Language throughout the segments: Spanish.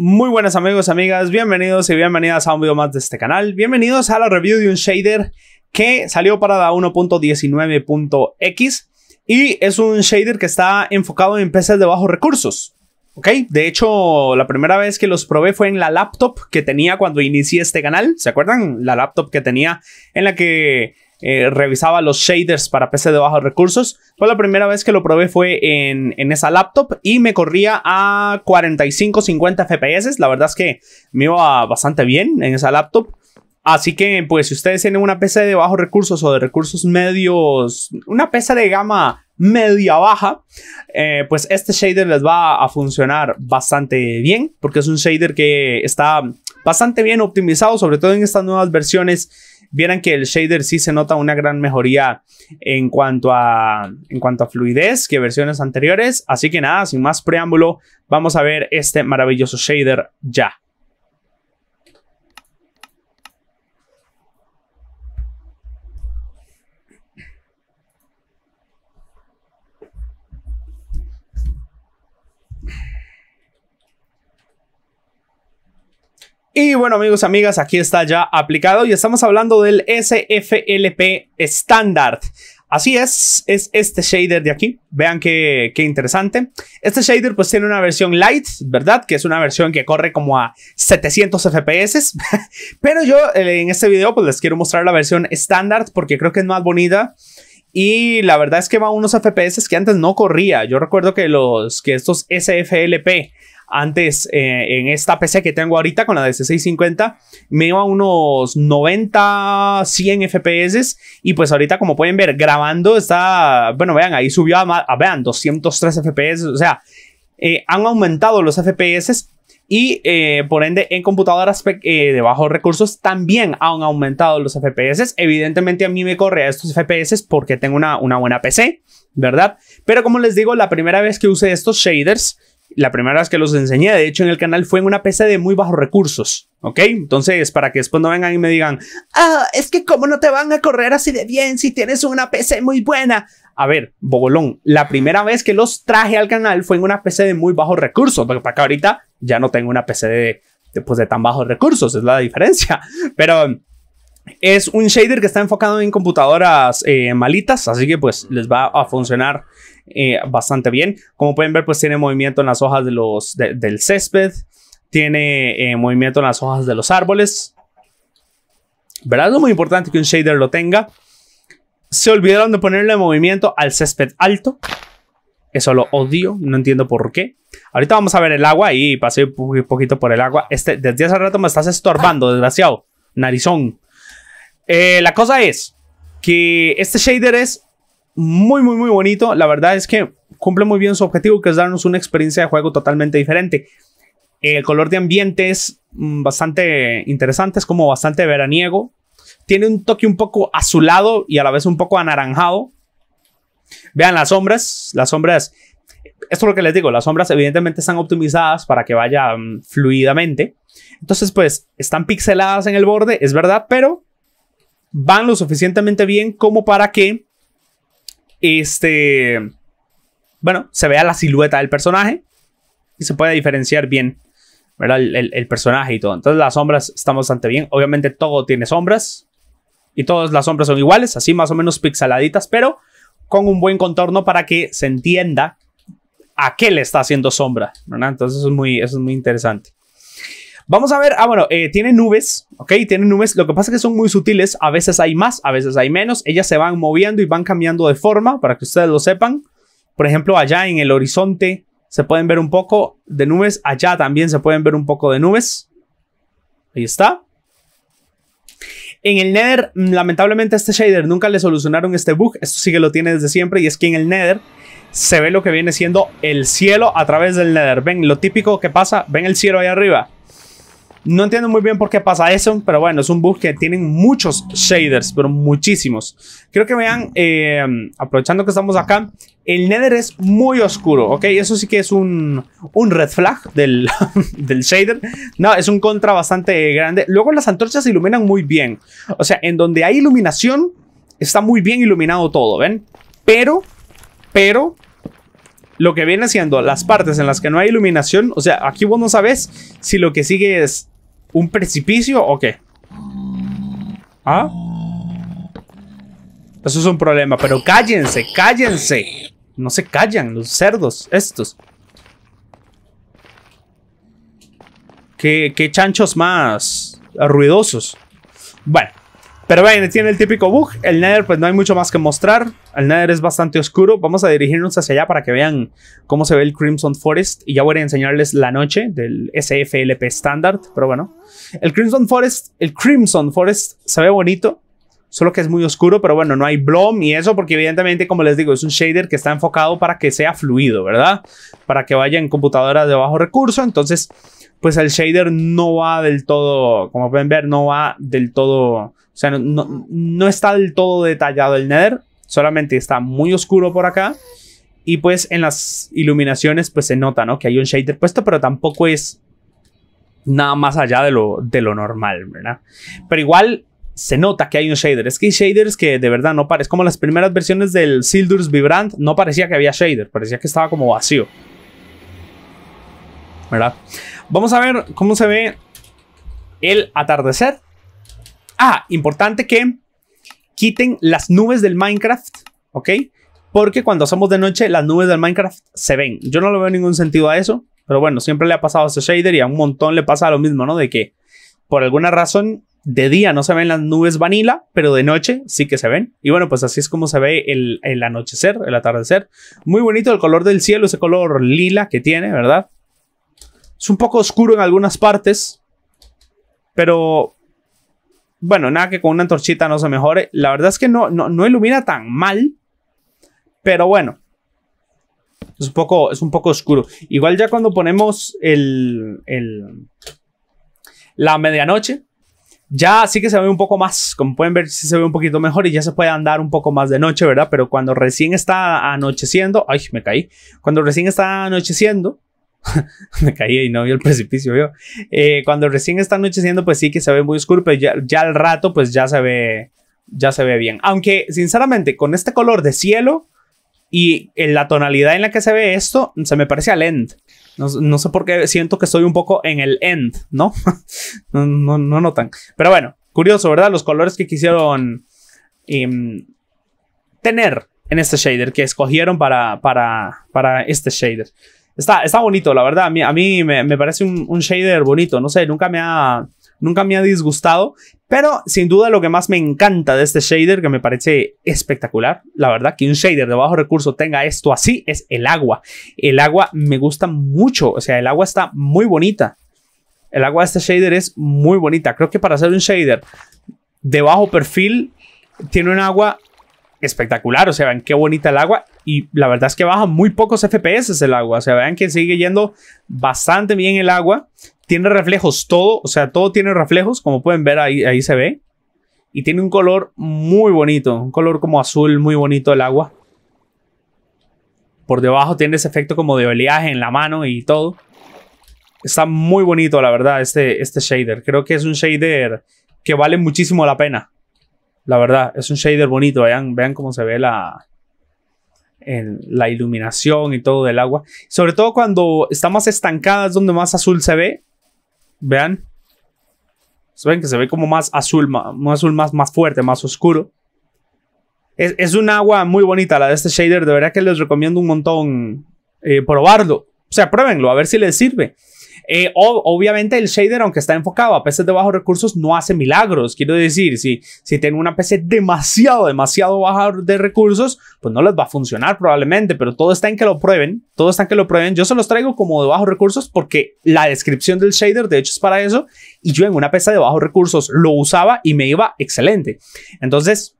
Muy buenas amigos, amigas, bienvenidos y bienvenidas a un video más de este canal. Bienvenidos a la review de un shader que salió para la 1.19.x y es un shader que está enfocado en peces de bajos recursos. ¿Ok? De hecho, la primera vez que los probé fue en la laptop que tenía cuando inicié este canal. ¿Se acuerdan? La laptop que tenía en la que eh, revisaba los shaders para PC de bajos recursos. Pues la primera vez que lo probé fue en, esa laptop y me corría a 45-50 FPS. La verdad es que me iba bastante bien en esa laptop. Así que, pues, si ustedes tienen una PC de bajos recursos o de recursos medios, una PC de gama media baja, eh, pues este shader les va a funcionar bastante bien, porque es un shader que está bastante bien optimizado, sobre todo en estas nuevas versiones vieran que el shader sí se nota una gran mejoría en cuanto a, en cuanto a fluidez que versiones anteriores. Así que nada, sin más preámbulo, vamos a ver este maravilloso shader ya. Y bueno amigos, amigas, aquí está ya aplicado y estamos hablando del SFLP Standard. Así es, es este shader de aquí. Vean qué, interesante. Este shader pues tiene una versión light, ¿verdad? Que es una versión que corre como a 700 FPS. Pero yo eh, en este video pues les quiero mostrar la versión estándar porque creo que es más bonita. Y la verdad es que va a unos FPS que antes no corría. Yo recuerdo que los que estos SFLP antes, eh, en esta PC que tengo ahorita con la de 650 me iba a unos 90, 100 FPS. Y pues ahorita, como pueden ver, grabando está, bueno, vean, ahí subió a, vean, 203 FPS. O sea, eh, han aumentado los FPS. Y eh, por ende, en computadoras de bajos recursos también han aumentado los FPS. Evidentemente, a mí me corre a estos FPS porque tengo una, una buena PC, ¿verdad? Pero como les digo, la primera vez que usé estos shaders la primera vez que los enseñé, de hecho, en el canal fue en una PC de muy bajos recursos, ¿ok? Entonces, para que después no vengan y me digan, ah, es que cómo no te van a correr así de bien si tienes una PC muy buena. A ver, Bogolón, la primera vez que los traje al canal fue en una PC de muy bajos recursos, porque para acá ahorita ya no tengo una PC de, pues de tan bajos recursos, es la diferencia. Pero es un shader que está enfocado en computadoras eh, malitas, así que pues les va a funcionar eh, bastante bien. Como pueden ver, pues tiene movimiento en las hojas de los, del césped, tiene eh, movimiento en las hojas de los árboles. ¿Verdad? Es muy importante que un shader lo tenga. Se olvidaron de ponerle movimiento al césped alto. Eso lo odio, no entiendo por qué. Ahorita vamos a ver el agua y pasé un poquito por el agua. Este, desde hace rato me estás estorbando, desgraciado. Narizón. Eh, la cosa es que este shader es muy, muy, muy bonito. La verdad es que cumple muy bien su objetivo, que es darnos una experiencia de juego totalmente diferente. El color de ambiente es mm, bastante interesante, es como bastante veraniego. Tiene un toque un poco azulado y a la vez un poco anaranjado. Vean las sombras, las sombras, esto es lo que les digo, las sombras evidentemente están optimizadas para que vayan mm, fluidamente. Entonces, pues, están pixeladas en el borde, es verdad, pero van lo suficientemente bien como para que este, bueno, se vea la silueta del personaje y se puede diferenciar bien, El, personaje y todo. Entonces las sombras están bastante bien. Obviamente todo tiene sombras y todas las sombras son iguales, así más o menos pixeladitas, pero con un buen contorno para que se entienda a qué le está haciendo sombra, Entonces es muy, eso es muy interesante. Vamos a ver, ah, bueno, eh, tiene nubes, ¿ok? Tiene nubes, lo que pasa es que son muy sutiles, a veces hay más, a veces hay menos, ellas se van moviendo y van cambiando de forma, para que ustedes lo sepan. Por ejemplo, allá en el horizonte se pueden ver un poco de nubes, allá también se pueden ver un poco de nubes. Ahí está. En el Nether, mm, lamentablemente a este shader nunca le solucionaron este bug, esto sí que lo tiene desde siempre, y es que en el Nether se ve lo que viene siendo el cielo a través del Nether. Ven, lo típico que pasa, ven el cielo ahí arriba. No entiendo muy bien por qué pasa eso, pero bueno, es un bug que tienen muchos shaders, pero muchísimos. Creo que vean, eh, aprovechando que estamos acá, el Nether es muy oscuro, ¿ok? Eso sí que es un, un red flag del, del shader. No, es un contra bastante grande. Luego las antorchas iluminan muy bien. O sea, en donde hay iluminación, está muy bien iluminado todo, ¿ven? Pero, pero, lo que viene siendo las partes en las que no hay iluminación, o sea, aquí vos no sabes si lo que sigue es un precipicio o qué. ¿Ah? Eso es un problema, pero cállense, cállense. No se callan los cerdos estos. ¿Qué, qué chanchos más ruidosos? Bueno, pero bueno, tiene el típico bug. El Nether, pues no hay mucho más que mostrar. El Nether es bastante oscuro. Vamos a dirigirnos hacia allá para que vean cómo se ve el Crimson Forest. Y ya voy a enseñarles la noche del SFLP estándar. Pero bueno, el Crimson Forest, el Crimson Forest se ve bonito. Solo que es muy oscuro, pero bueno, no hay blom y eso, porque evidentemente, como les digo, es un shader que está enfocado para que sea fluido, ¿verdad? Para que vaya en computadoras de bajo recurso. Entonces, pues el shader no va del todo, como pueden ver, no va del todo o sea, no, no, está del todo detallado el Nether, solamente está muy oscuro por acá. Y pues en las iluminaciones pues se nota, ¿no? Que hay un shader puesto, pero tampoco es nada más allá de lo, de lo normal, ¿verdad? Pero igual se nota que hay un shader. Es que hay shaders que de verdad no parecen. Como las primeras versiones del Sildur's Vibrant, no parecía que había shader, parecía que estaba como vacío. ¿Verdad? Vamos a ver cómo se ve el atardecer. Ah, importante que quiten las nubes del Minecraft, ¿ok? Porque cuando hacemos de noche, las nubes del Minecraft se ven. Yo no le veo ningún sentido a eso, pero bueno, siempre le ha pasado a este shader y a un montón le pasa lo mismo, ¿no? De que por alguna razón de día no se ven las nubes vanilla, pero de noche sí que se ven. Y bueno, pues así es como se ve el, el anochecer, el atardecer. Muy bonito el color del cielo, ese color lila que tiene, ¿verdad? Es un poco oscuro en algunas partes, pero bueno, nada que con una antorchita no se mejore. La verdad es que no, no, ilumina tan mal. Pero bueno. Es un poco, es un poco oscuro. Igual ya cuando ponemos el, el la medianoche. Ya sí que se ve un poco más, como pueden ver, sí se ve un poquito mejor y ya se puede andar un poco más de noche, ¿verdad? Pero cuando recién está anocheciendo, ay, me caí. Cuando recién está anocheciendo, me caí y no vi el precipicio eh, cuando recién está anocheciendo, pues sí que se ve muy oscuro, pero ya, al rato, pues ya se ve, ya se ve bien. Aunque, sinceramente, con este color de cielo y eh, la tonalidad en la que se ve esto, se me parece al end. No, sé por qué siento que estoy un poco en el end, ¿no? no, no, no notan. Pero bueno, curioso, ¿verdad? Los colores que quisieron em, tener en este shader, que escogieron para, para, para este shader. Está, bonito, la verdad. A mí, me, parece un, un, shader bonito. No sé, nunca me ha, nunca me ha disgustado. Pero sin duda lo que más me encanta de este shader, que me parece espectacular, la verdad, que un shader de bajo recurso tenga esto así, es el agua. El agua me gusta mucho. O sea, el agua está muy bonita. El agua de este shader es muy bonita. Creo que para hacer un shader de bajo perfil, tiene un agua espectacular. O sea, ven qué bonita el agua y la verdad es que baja muy pocos FPS el agua. O sea, vean que sigue yendo bastante bien el agua. Tiene reflejos todo, o sea, todo tiene reflejos, como pueden ver ahí, ahí se ve. Y tiene un color muy bonito, un color como azul muy bonito el agua. Por debajo tiene ese efecto como de oleaje en la mano y todo. Está muy bonito, la verdad, este, este shader. Creo que es un shader que vale muchísimo la pena. La verdad, es un shader bonito. vean cómo se ve la, en la iluminación y todo del agua. Sobre todo cuando está más estancada es donde más azul se ve. Vean. Se ven que se ve como más azul, más, azul más, más fuerte, más oscuro. Es, es, un agua muy bonita la de este shader. De verdad que les recomiendo un montón eh, probarlo. O sea, pruébenlo, a ver si les sirve. Eh, obviamente el shader, aunque está enfocado a PCs de bajos recursos, no hace milagros. Quiero decir, si, si tengo una PC demasiado, demasiado baja de recursos, pues no les va a funcionar probablemente, pero todo está en que lo prueben, todo está en que lo prueben. Yo se los traigo como de bajos recursos porque la descripción del shader, de hecho, es para eso. Y yo en una PC de bajos recursos lo usaba y me iba excelente. Entonces,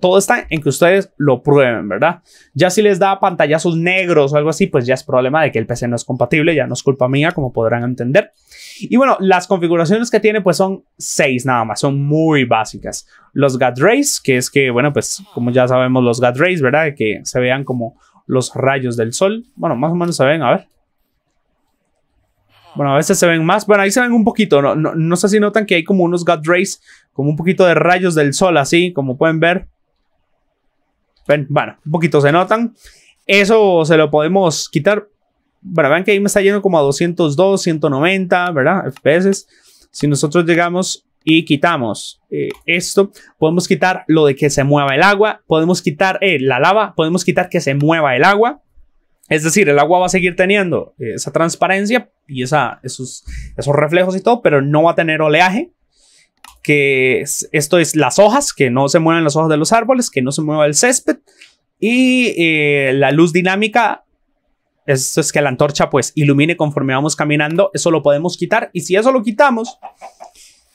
todo está en que ustedes lo prueben, ¿verdad? Ya si les da pantallazos negros o algo así, pues ya es problema de que el PC no es compatible, ya no es culpa mía, como podrán entender. Y bueno, las configuraciones que tiene pues son seis nada más, son muy básicas. Los Rays, que es que, bueno, pues como ya sabemos los Rays, ¿verdad? Que se vean como los rayos del sol. Bueno, más o menos se ven, a ver. Bueno, a veces se ven más. Bueno, ahí se ven un poquito. No, no, sé si notan que hay como unos God Rays, como un poquito de rayos del sol, así, como pueden ver. bueno, un poquito se notan. Eso se lo podemos quitar. Bueno, vean que ahí me está yendo como a 202, 190, ¿verdad? FPS. Si nosotros llegamos y quitamos eh, esto, podemos quitar lo de que se mueva el agua, podemos quitar eh, la lava, podemos quitar que se mueva el agua. Es decir, el agua va a seguir teniendo eh, esa transparencia y esos, reflejos y todo, pero no va a tener oleaje, que esto es las hojas, que no se muevan las hojas de los árboles, que no se mueva el césped y eh, la luz dinámica. Eso es que la antorcha pues ilumine conforme vamos caminando, eso lo podemos quitar y si eso lo quitamos,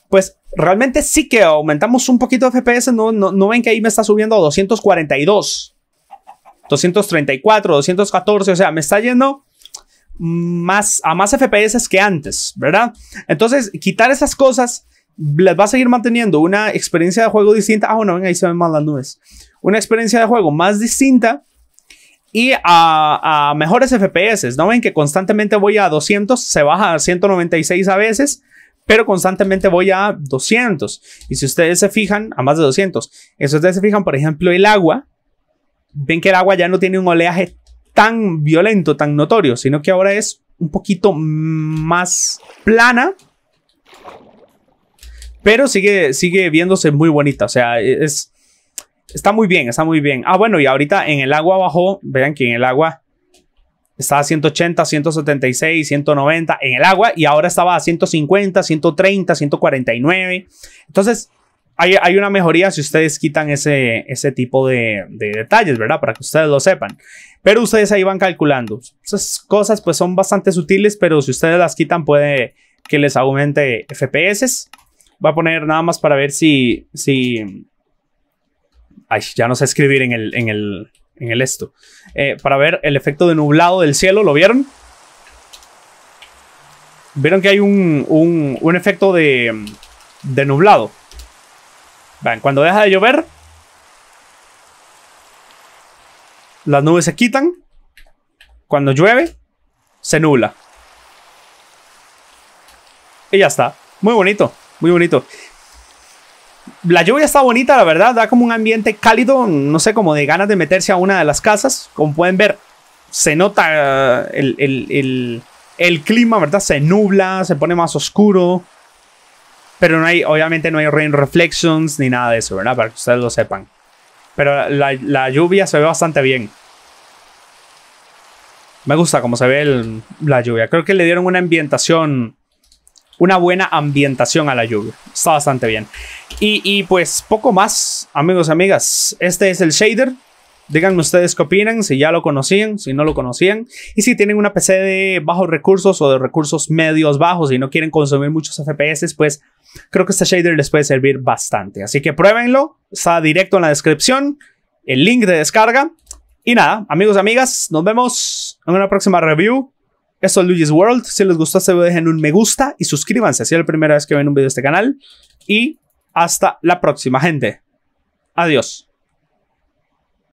pues realmente sí que aumentamos un poquito de FPS, no, no, no ven que ahí me está subiendo a 242 234, 214, o sea, me está yendo más, a más FPS que antes, ¿verdad? Entonces, quitar esas cosas les va a seguir manteniendo una experiencia de juego distinta. Ah, bueno, ven, ahí se ven más las nubes. Una experiencia de juego más distinta y a, mejores FPS. ¿No ven que constantemente voy a 200, se baja a 196 a veces? pero constantemente voy a 200. Y si ustedes se fijan, a más de 200, si ustedes se fijan, por ejemplo, el agua, ven que el agua ya no tiene un oleaje tan violento, tan notorio, sino que ahora es un poquito más plana. Pero sigue, sigue viéndose muy bonita. O sea, es, está muy bien, está muy bien. Ah, bueno, y ahorita en el agua bajó. Vean que en el agua estaba a 180, 176, 190 en el agua. Y ahora estaba a 150, 130, 149. Entonces, hay, una mejoría si ustedes quitan ese, ese tipo de, detalles, ¿verdad? Para que ustedes lo sepan. Pero ustedes ahí van calculando. Esas cosas pues son bastante sutiles, pero si ustedes las quitan puede que les aumente FPS. Voy a poner nada más para ver si... si... Ay, ya no sé escribir en el, en el, esto. Eh, para ver el efecto de nublado del cielo, ¿lo vieron? Vieron que hay un, un, efecto de, de nublado cuando deja de llover, las nubes se quitan. Cuando llueve, se nubla. Y ya está. Muy bonito, muy bonito. La lluvia está bonita, la verdad. Da como un ambiente cálido, no sé, como de ganas de meterse a una de las casas. Como pueden ver, se nota eh, el, el clima, ¿verdad? Se nubla, se pone más oscuro. Pero no hay, obviamente no hay rain reflections ni nada de eso, ¿verdad? Para que ustedes lo sepan. Pero la, lluvia se ve bastante bien. Me gusta cómo se ve la lluvia. Creo que le dieron una ambientación, una buena ambientación a la lluvia. Está bastante bien. y pues poco más, amigos y amigas. Este es el shader. Díganme ustedes qué opinan, si ya lo conocían, si no lo conocían, y si tienen una PC de bajos recursos o de recursos medios bajos y no quieren consumir muchos FPS, pues creo que este shader les puede servir bastante. Así que pruébenlo, está directo en la descripción, el link de descarga. Y nada, amigos, amigas, nos vemos en una próxima review. Esto es Luigi's World. Si les gustó este video, dejen un me gusta y suscríbanse si es la primera vez que ven un video de este canal. Y hasta la próxima, gente. Adiós.